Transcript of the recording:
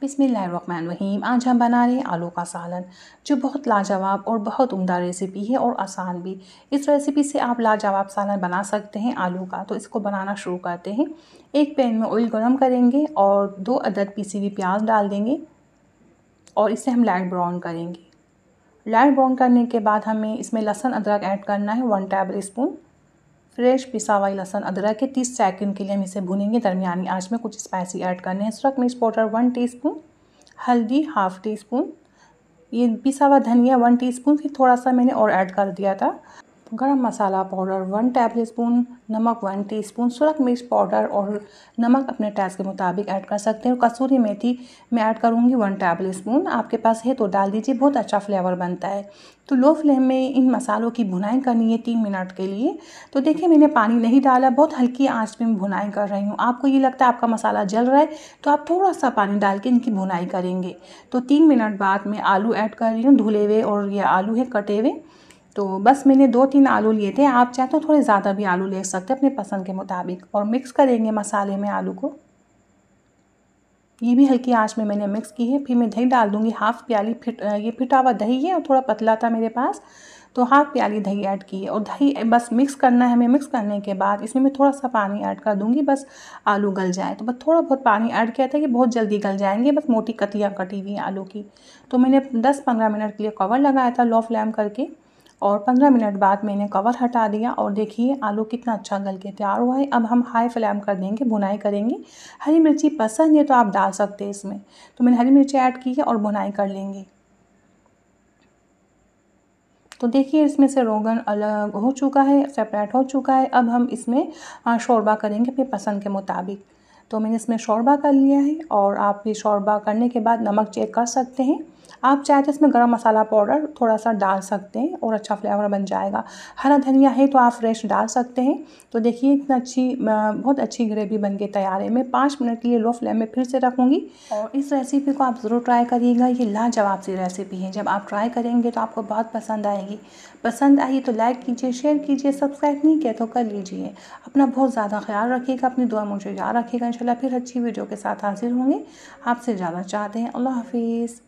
बिसमीम आज हम बना रहे हैं आलू का सालन जो बहुत लाजवाब और बहुत उम्दा रेसिपी है और आसान भी इस रेसिपी से आप लाजवाब सालन बना सकते हैं आलू का तो इसको बनाना शुरू करते हैं एक पैन में ऑयल गर्म करेंगे और दो अदद पीसी हुई प्याज डाल देंगे और इसे हम लाइट ब्राउन करेंगे लाइट ब्राउन करने के बाद हमें इसमें लहसुन अदरक ऐड करना है वन टेबल स्पून फ्रेश पिसा हुआ लहसन अदरक के 30 सेकंड के लिए हम इसे भुनेंगे दरमियानी आंच में कुछ स्पाइसी ऐड करने हैं सुरख मिर्च पाउडर वन टीस्पून हल्दी हाफ टी स्पून ये पिसा हुआ धनिया वन टीस्पून फिर थोड़ा सा मैंने और ऐड कर दिया था garam masala powder one table नमक वन टीस्पून सुरख मिर्च पाउडर और नमक अपने टेस्ट के मुताबिक ऐड कर सकते हैं और कसूरी मेथी मैं ऐड करूँगी वन टेबल स्पून आपके पास है तो डाल दीजिए बहुत अच्छा फ्लेवर बनता है तो लो फ्लेम में इन मसालों की भुनाई करनी है तीन मिनट के लिए तो देखिए मैंने पानी नहीं डाला बहुत हल्की आँच में भुनाई कर रही हूँ आपको ये लगता है आपका मसाला जल रहा है तो आप थोड़ा सा पानी डाल के इनकी भुनाई करेंगे तो तीन मिनट बाद मैं आलू ऐड कर रही हूँ धुले हुए और ये आलू है कटे हुए तो बस मैंने दो तीन आलू लिए थे आप चाहे तो थोड़े ज़्यादा भी आलू ले सकते अपने पसंद के मुताबिक और मिक्स करेंगे मसाले में आलू को ये भी हल्की आँच में मैंने मिक्स की है फिर मैं दही डाल दूँगी हाफ़ प्याली फिट ये फिटा हुआ दही है और थोड़ा पतला था मेरे पास तो हाफ़ प्याली दही ऐड की है और दही बस मिक्स करना है हमें मिक्स करने के बाद इसमें मैं थोड़ा सा पानी ऐड कर दूँगी बस आलू गल जाए तो बस थोड़ा बहुत पानी ऐड किया था कि बहुत जल्दी गल जाएंगे बस मोटी कतियाँ कटी हुई आलू की तो मैंने दस पंद्रह मिनट के लिए कवर लगाया था लो फ्लेम करके और 15 मिनट बाद मैंने कवर हटा दिया और देखिए आलू कितना अच्छा गल के तैयार हुआ है अब हम हाई फ्लेम कर देंगे भुनाई करेंगे हरी मिर्ची पसंद है तो आप डाल सकते हैं इसमें तो मैंने हरी मिर्ची ऐड की है और भुनाई कर लेंगे तो देखिए इसमें से रोगन अलग हो चुका है सेपरेट हो चुका है अब हम इसमें शोरबा करेंगे अपने पसंद के मुताबिक तो मैंने इसमें शोरबा कर लिया है और आप ये शोरबा करने के बाद नमक चेक कर सकते हैं आप चाहे तो इसमें गरम मसाला पाउडर थोड़ा सा डाल सकते हैं और अच्छा फ्लेवर बन जाएगा हरा धनिया है तो आप फ्रेश डाल सकते हैं तो देखिए इतना अच्छी बहुत अच्छी ग्रेवी बन के तैयार है मैं पाँच मिनट के लिए लो फ्लेम में फिर से रखूँगी और इस रेसिपी को आप ज़रूर ट्राई करिएगा ये लाजवाब सी रेसिपी है जब आप ट्राई करेंगे तो आपको बहुत पसंद आएगी पसंद आई तो लाइक कीजिए शेयर कीजिए सब्सक्राइब नहीं किया तो कर लीजिए अपना बहुत ज़्यादा ख्याल रखिएगा अपनी दुआ मुझे याद रखिएगा इंशाल्लाह फिर अच्छी वीडियो के साथ हाजिर होंगे आपसे ज़्यादा चाहते हैं अल्लाह हाफिज़